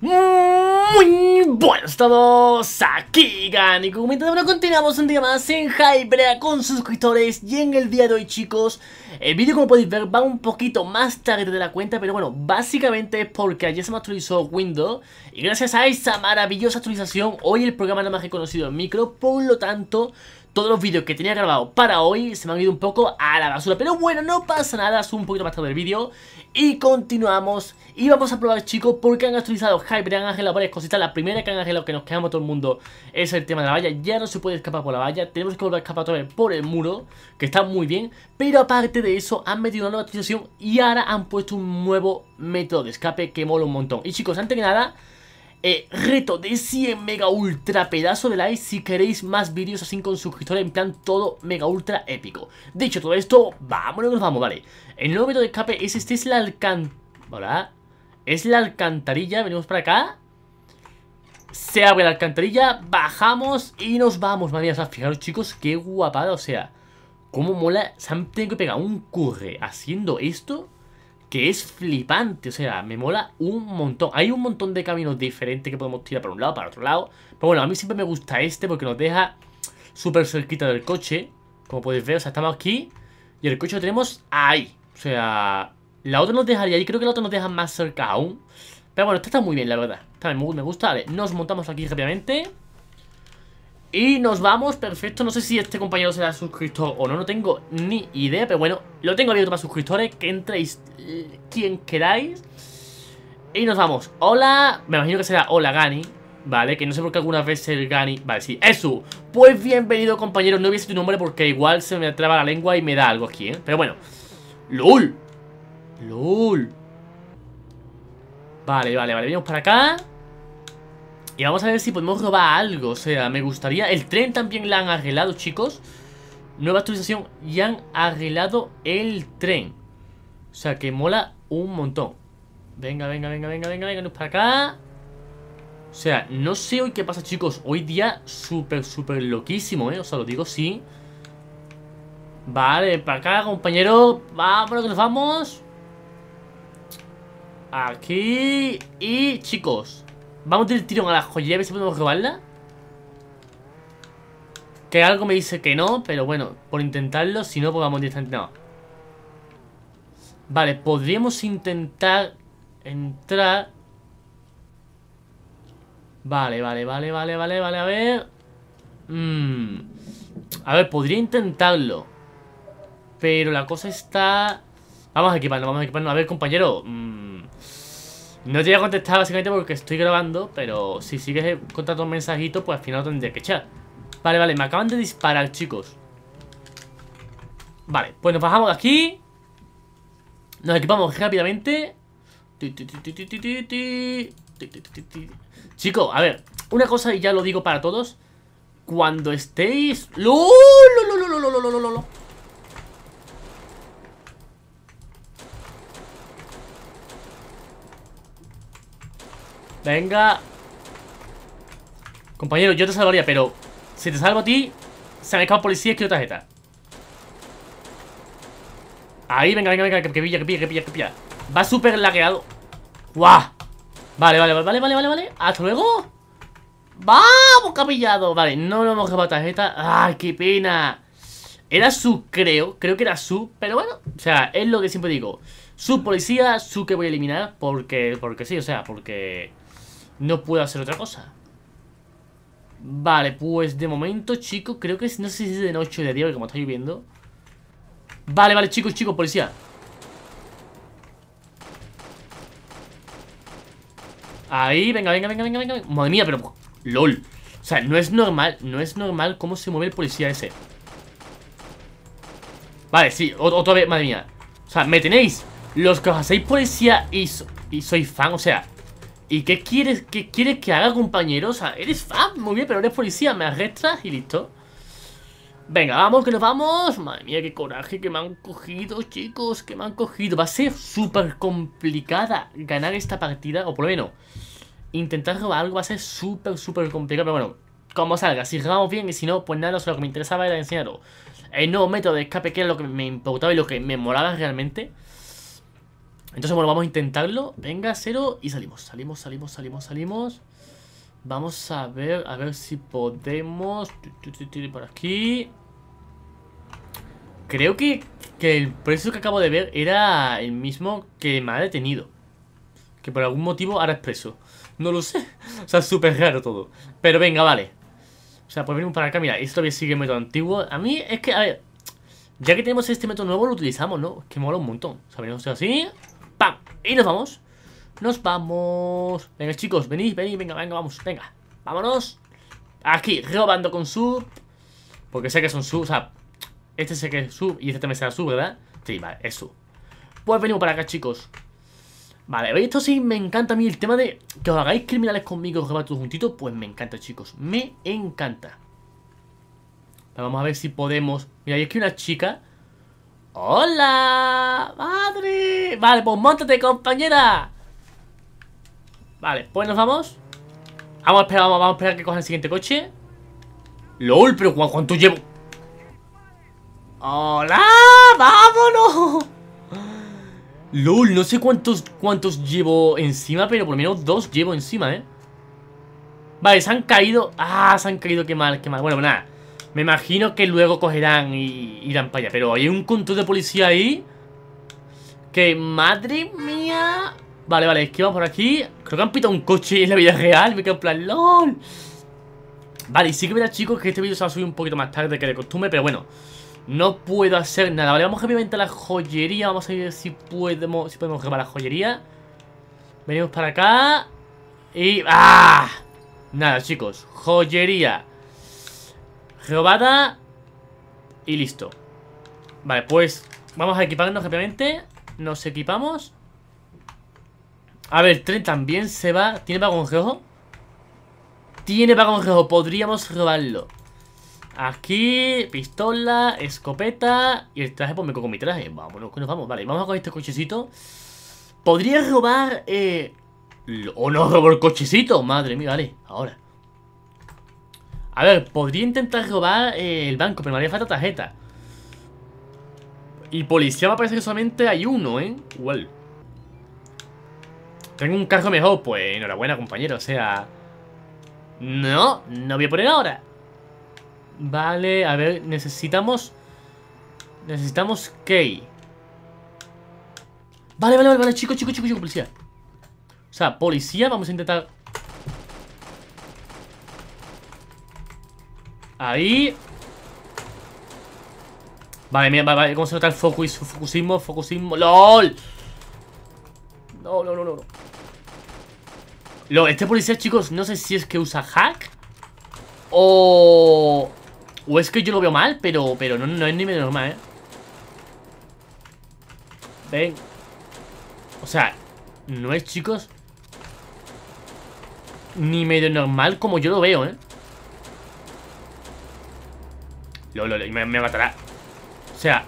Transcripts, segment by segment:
Muy buenos todos, aquí de Bueno, continuamos un día más en Hybrea con suscriptores y en el día de hoy chicos, el vídeo como podéis ver va un poquito más tarde de la cuenta, pero bueno, básicamente es porque ayer se me actualizó Windows y gracias a esa maravillosa actualización hoy el programa no más reconocido en micro, por lo tanto todos los vídeos que tenía grabado para hoy se me han ido un poco a la basura. Pero bueno, no pasa nada, es un poquito más tarde el vídeo. Y continuamos. Y vamos a probar, chicos, porque han actualizado Hyper, han arreglado varias cositas. La primera que han arreglado que nos quedamos todo el mundo es el tema de la valla. Ya no se puede escapar por la valla. Tenemos que volver a escapar otra vez por el muro, que está muy bien. Pero aparte de eso, han metido una nueva actualización y ahora han puesto un nuevo método de escape que mola un montón. Y chicos, antes que nada eh, reto de 100 mega ultra pedazo de like si queréis más vídeos así con suscriptores en plan todo mega ultra épico. Dicho todo esto, vámonos, nos vamos, vale. El nuevo método de escape es este, es la alcantarilla. Es la alcantarilla, venimos para acá. Se abre la alcantarilla, bajamos y nos vamos, madre mía. O fijaros chicos, qué guapada, o sea, cómo mola. Se han tenido que pegar un curre haciendo esto que es flipante, o sea, me mola un montón. Hay un montón de caminos diferentes que podemos tirar para un lado, para otro lado. Pero bueno, a mí siempre me gusta este porque nos deja súper cerquita del coche. Como podéis ver, o sea, estamos aquí y el coche lo tenemos ahí. O sea, la otra nos dejaría ahí, creo que la otra nos deja más cerca aún. Pero bueno, esta está muy bien, la verdad. Está me gusta. Vale, nos montamos aquí rápidamente. Y nos vamos, perfecto. No sé si este compañero será suscriptor o no, no tengo ni idea. Pero bueno, lo tengo abierto para suscriptores, que entréis quien queráis. Y nos vamos. Hola, me imagino que será hola Gani. Vale, que no sé por qué alguna vez el Gani... Vale, sí, eso Pues bienvenido, compañero No hubiese tu nombre porque igual se me traba la lengua y me da algo aquí, ¿eh? Pero bueno ¡Lul! ¡Lul! Vale, vale, vale Venimos para acá y vamos a ver si podemos robar algo, o sea, me gustaría... El tren también la han arreglado, chicos. Nueva actualización, y han arreglado el tren. O sea, que mola un montón. Venga, venga, venga, venga, venga, venga, para acá. O sea, no sé hoy qué pasa, chicos. Hoy día súper, súper loquísimo, ¿eh? O sea, lo digo sí. Vale, para acá, compañero. Vámonos, que nos vamos. Aquí. Y, chicos. Vamos del tirón a la joyería a ver si podemos robarla. Que algo me dice que no, pero bueno, por intentarlo, si no, pues vamos directamente. No. Vale, podríamos intentar entrar. Vale, vale, vale, vale, vale, vale, a ver. Mm. A ver, podría intentarlo. Pero la cosa está... Vamos a equiparnos, vamos a equiparnos. A ver, compañero. Mm, no te voy a contestar básicamente porque estoy grabando, pero si sigues contando un mensajito, pues al final tendré que echar. Vale, vale, me acaban de disparar, chicos. Vale, pues nos bajamos de aquí. Nos equipamos rápidamente. Chicos, a ver, una cosa y ya lo digo para todos. Cuando estéis... lo Venga. Compañero, yo te salvaría, pero si te salvo a ti, se me escapa policía y quiero tarjeta. Ahí, venga, venga, venga, que, pilla, que pilla, que pilla, que pilla. Va súper lagueado. ¡Guau! Vale, vale, vale, vale, vale, vale. ¡Hasta luego! ¡Vamos, capillado! Vale, no lo hemos grabado tarjeta. ¡Ay, qué pena! Era su, creo, creo que era su, pero bueno, o sea, es lo que siempre digo. Su policía, su que voy a eliminar, porque, porque sí, o sea, porque... No puedo hacer otra cosa. Vale, pues de momento, chicos, creo que no sé si es de noche o de día, como está lloviendo. Vale, vale, chicos, chicos, policía. Ahí, venga, venga, venga, venga, Madre mía, pero... LOL. O sea, no es normal, no es normal cómo se mueve el policía ese. Vale, sí, otra vez, madre mía. O sea, me tenéis. Los que os hacéis policía y, soy fan, o sea, ¿Y qué quieres, qué quieres que haga, compañero? O sea, eres fan, muy bien, pero eres policía, me arrestas y listo. Venga, vamos, que nos vamos. Madre mía, qué coraje que me han cogido, chicos, que me han cogido. Va a ser súper complicada ganar esta partida, o por lo menos intentar robar algo va a ser súper, súper complicado. Pero bueno, como salga, si robamos bien y si no, pues nada, lo que me interesaba era enseñaros el nuevo método de escape, que era lo que me importaba y lo que me molaba realmente. Entonces, bueno, vamos a intentarlo. Venga, cero y salimos. Salimos, salimos, salimos, salimos. Vamos a ver, a ver si podemos... Por aquí. Creo que, que el precio que acabo de ver era el mismo que me ha detenido. Que por algún motivo ahora es preso. No lo sé. O sea, súper raro todo. Pero venga, vale. O sea, pues venimos para acá. Mira, esto todavía sigue el método antiguo. A mí es que, a ver... Ya que tenemos este método nuevo, lo utilizamos, ¿no? Que mola un montón. O sea, venimos así... ¡Pam! Y nos vamos. Nos vamos. Venga, chicos, venid, venid, venga, venga, vamos, venga. Vámonos. Aquí, robando con sub. Porque sé que son sub, o sea, este sé que es sub y este también será sub, ¿verdad? Sí, vale, es sub. Pues venimos para acá, chicos. Vale, esto sí me encanta a mí el tema de que os hagáis criminales conmigo, robar todos juntitos, pues me encanta, chicos. Me encanta. vamos a ver si podemos. Mira, hay aquí una chica ¡Hola! ¡Madre! Vale, pues montate, compañera. Vale, pues nos vamos. Vamos a esperar, vamos, vamos a esperar que coja el siguiente coche. ¡Lol! Pero ¿cuánto llevo? ¡Hola! ¡Vámonos! LOL, no sé cuántos, cuántos llevo encima, pero por lo menos dos llevo encima, ¿eh? Vale, se han caído. Ah, se han caído, qué mal, qué mal. Bueno, pues nada. Me imagino que luego cogerán y irán para allá. Pero hay un control de policía ahí. Que madre mía. Vale, vale, vamos por aquí. Creo que han pitado un coche en la vida real. Me quedo en plan, LOL. Vale, y sí que verás, chicos, que este vídeo se va a subir un poquito más tarde que de costumbre. Pero bueno, no puedo hacer nada. Vale, vamos rápidamente a la joyería. Vamos a ver si podemos, si podemos la joyería. Venimos para acá. Y... ¡Ah! Nada, chicos. Joyería. Robada y listo. Vale, pues vamos a equiparnos rápidamente. Nos equipamos. A ver, tren también se va. ¿Tiene vagón rojo? Tiene vagón rojo. Podríamos robarlo. Aquí, pistola, escopeta y el traje, pues me cojo mi traje. Vámonos, nos vamos. Vale, vamos a coger este cochecito. Podría robar... Eh, o no robo el cochecito. Madre mía, vale. Ahora. A ver, podría intentar robar eh, el banco, pero me haría falta tarjeta. Y policía me parece que solamente hay uno, ¿eh? Igual. Tengo un cargo mejor, pues enhorabuena, compañero. O sea... No, no voy a poner ahora. Vale, a ver, necesitamos... Necesitamos key. Vale, vale, vale, vale, chico, chico, chico, chico, policía. O sea, policía, vamos a intentar Ahí. Vale, mira, vale, vale. ¿Cómo se nota el focus, focusismo? Focusismo. ¡LOL! No, no, no, no. Lo, este policía, chicos, no sé si es que usa hack. O. O es que yo lo veo mal, pero, pero no, no es ni medio normal, eh. Ven. O sea, no es, chicos. Ni medio normal como yo lo veo, eh. Lo, lo, lo, me, me matará. O sea.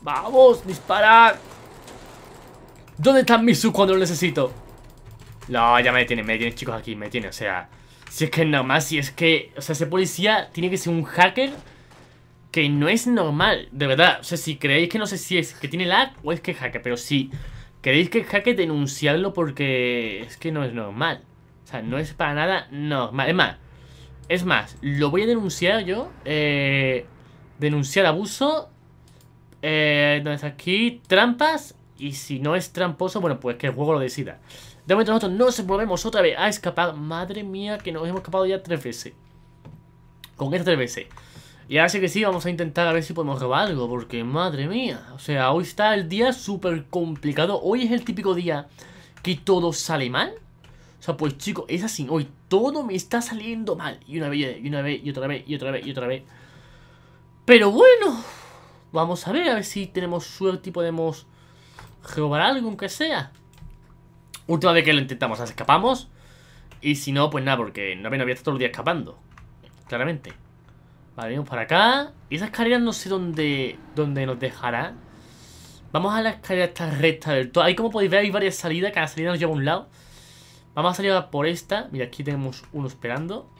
Vamos, disparar ¿Dónde está Misu cuando lo necesito? No, ya me detienen, me detienen chicos aquí, me tiene o sea... Si es que es normal, si es que... O sea, ese policía tiene que ser un hacker que no es normal, de verdad. O sea, si creéis que no sé si es que tiene lag o es que es hacker, pero si Creéis que es hacker, denunciadlo porque es que no es normal. O sea, no es para nada normal. Es más, es más, lo voy a denunciar yo. Eh, denunciar abuso. Eh, entonces aquí, trampas. Y si no es tramposo, bueno, pues que el juego lo decida. De momento nosotros nos volvemos otra vez a escapar. Madre mía, que nos hemos escapado ya tres veces. Con esto tres veces. Y ahora sí que sí, vamos a intentar a ver si podemos robar algo, porque madre mía. O sea, hoy está el día súper complicado. Hoy es el típico día que todo sale mal. O sea, pues chicos, es así. Hoy todo me está saliendo mal. Y una vez, y otra vez, y otra vez, y otra vez. Pero bueno, vamos a ver, a ver si tenemos suerte y podemos robar algo, aunque sea. Última vez que lo intentamos, escapamos. Y si no, pues nada, porque no, había estado todo el día escapando. Claramente. Vale, venimos para acá. Y esa escalera no sé dónde, dónde nos dejará. Vamos a la escalera esta recta del todo. Ahí como podéis ver hay varias salidas. Cada salida nos lleva a un lado. Vamos a salir por esta. Mira, aquí tenemos uno esperando.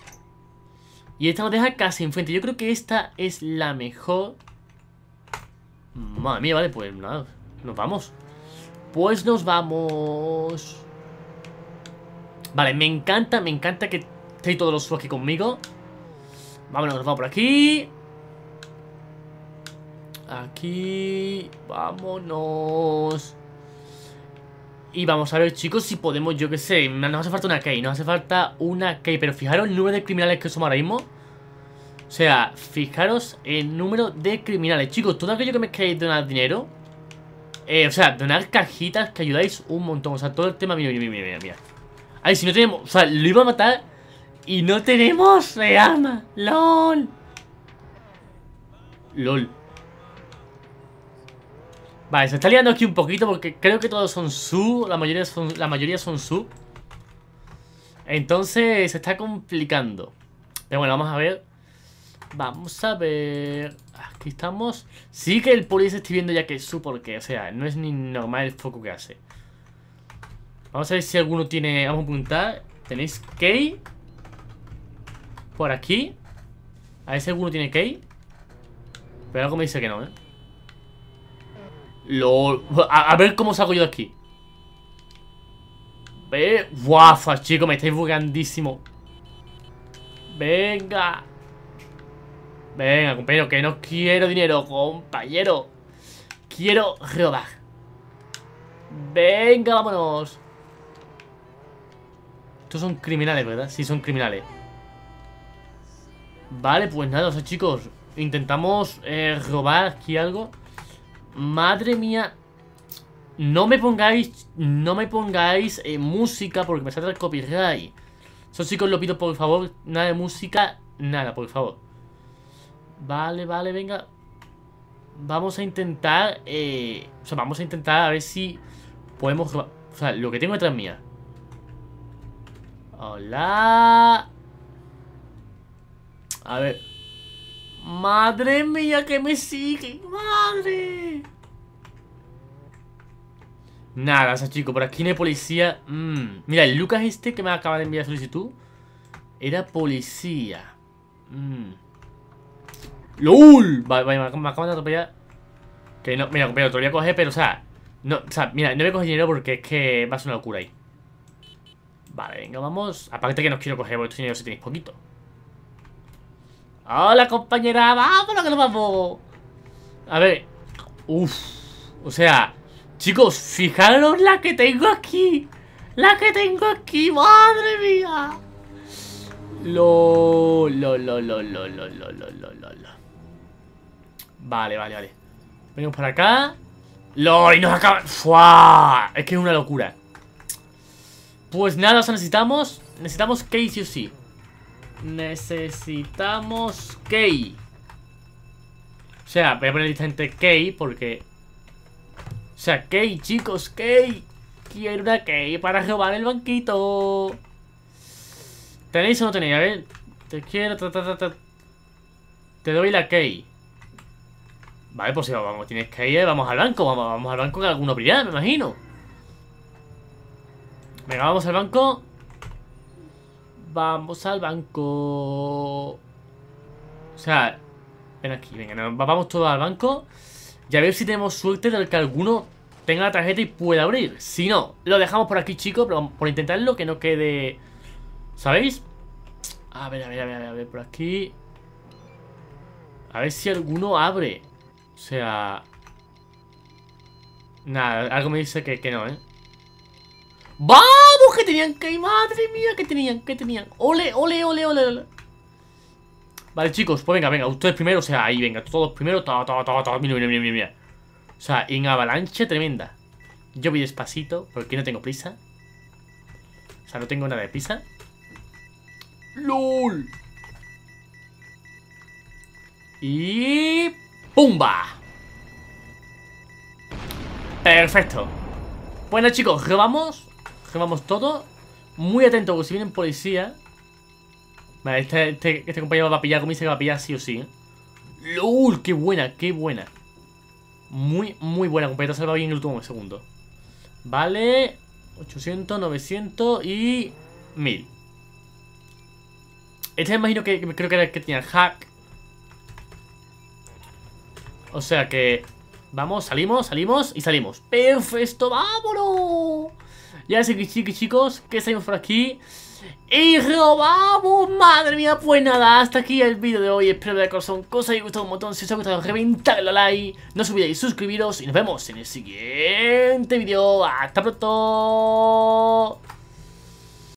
Y esta nos deja casi enfrente. Yo creo que esta es la mejor. Madre mía, vale, pues nada. Nos vamos. Pues nos vamos. Vale, me encanta, me encanta que estéis todos los suos aquí conmigo. Vámonos, nos vamos por aquí. Aquí. Vámonos. Y vamos a ver, chicos, si podemos, yo qué sé Nos hace falta una key, nos hace falta una key Pero fijaros el número de criminales que somos ahora mismo O sea, fijaros el número de criminales Chicos, todo aquello que me queréis donar dinero eh, O sea, donar cajitas que ayudáis un montón O sea, todo el tema, mira, mira, mira, mira Ay, si no tenemos, o sea, lo iba a matar Y no tenemos de LOL LOL Vale, se está liando aquí un poquito porque creo que todos son su la mayoría son, la mayoría son sub. Entonces se está complicando. Pero bueno, vamos a ver. Vamos a ver... Aquí estamos. Sí que el poli se está viendo ya que es sub porque, o sea, no es ni normal el foco que hace. Vamos a ver si alguno tiene... Vamos a apuntar. Tenéis Key. Por aquí. A ver si alguno tiene Key. Pero algo me dice que no, ¿eh? Lo... A, ver cómo salgo yo de aquí. Ve... Guafas, chicos, me estáis bugandísimo. Venga. Venga, compañero, que no quiero dinero, compañero. Quiero robar. Venga, vámonos. Estos son criminales, ¿verdad? Sí, son criminales. Vale, pues nada, o sea, chicos, intentamos eh, robar aquí algo. Madre mía. No me pongáis. No me pongáis eh, música porque me saldrá el copyright. Eso chicos lo pido, por favor. Nada de música. Nada, por favor. Vale, vale, venga. Vamos a intentar. Eh, o sea, vamos a intentar a ver si podemos. O sea, lo que tengo detrás mía. Hola. A ver. Madre mía, que me sigue Madre. Nada, o sea, chico, por aquí no hay policía. Mm. Mira, el Lucas este que me acaba de enviar solicitud era policía. Mm. Vale, vale, me acaban de atropellar. Que no, mira, compañero, te voy a coger, pero, o sea, no, o sea, mira, no voy a coger dinero porque es que va a ser una locura ahí. Vale, venga, vamos. Aparte que no quiero coger vuestro dinero si tenéis poquito. Hola, compañera. Vámonos que nos vamos. A ver. Uf. O sea, chicos, fijaros la que tengo aquí. La que tengo aquí. Madre mía. Lo, lo, lo, lo, lo, lo, lo, lo, lo, Vale, vale, vale. Venimos para acá. ¡Lo! Y nos acaba. ¡Fua! Es que es una locura. Pues nada, o sea, necesitamos. Necesitamos Casey sí. Necesitamos key. O sea, voy a poner gente key porque... O sea, key, chicos, key. Quiero una key para robar el banquito. ¿Tenéis o no tenéis? A ver. Te quiero... te doy la key. Vale, pues si vamos, tienes que ir, eh, vamos al banco, vamos, vamos al banco con alguno brillante, me imagino. Venga, vamos al banco. Vamos al banco. O sea, ven aquí, venga, nos vamos todos al banco. Y a ver si tenemos suerte de que alguno tenga la tarjeta y pueda abrir. Si no, lo dejamos por aquí, chicos, pero por intentarlo, que no quede... ¿Sabéis? A ver, a ver, a ver, a ver, por aquí. A ver si alguno abre. O sea... Nada, algo me dice que, que no, ¿eh? ¡Va! ¡Que tenían que ¡Madre mía! ¡Que tenían! ¡Que tenían! ¡Ole, ole, ole, ole, Vale, chicos, pues venga, venga, ustedes primero, o sea, ahí, venga, todos primero, mira, mira, mira, O sea, en avalancha tremenda. Yo voy despacito, porque no tengo prisa. O sea, no tengo nada de prisa. ¡Lol! Y... ¡Pumba! Perfecto. Bueno chicos, robamos Vamos todo muy atento porque si vienen policía Vale, este, este, este, compañero va a pillar, como dice que va a pillar sí o sí. ¡Lol! ¿eh? ¡Qué buena, qué buena! Muy, muy buena, compañero. Salva bien el último segundo. Vale. 800, 900 y... 1000. Este me imagino que, creo que era el que tenía el hack. O sea que... Vamos, salimos, salimos y salimos. ¡Perfecto! ¡Vámonos! Ya sé que chicos, chicos, que salimos por aquí. Y robamos, madre mía, pues nada, hasta aquí el vídeo de hoy Espero de corazón que os haya gustado un montón Si os ha gustado, reventadle like No os olvidéis suscribiros y nos vemos en el siguiente vídeo Hasta pronto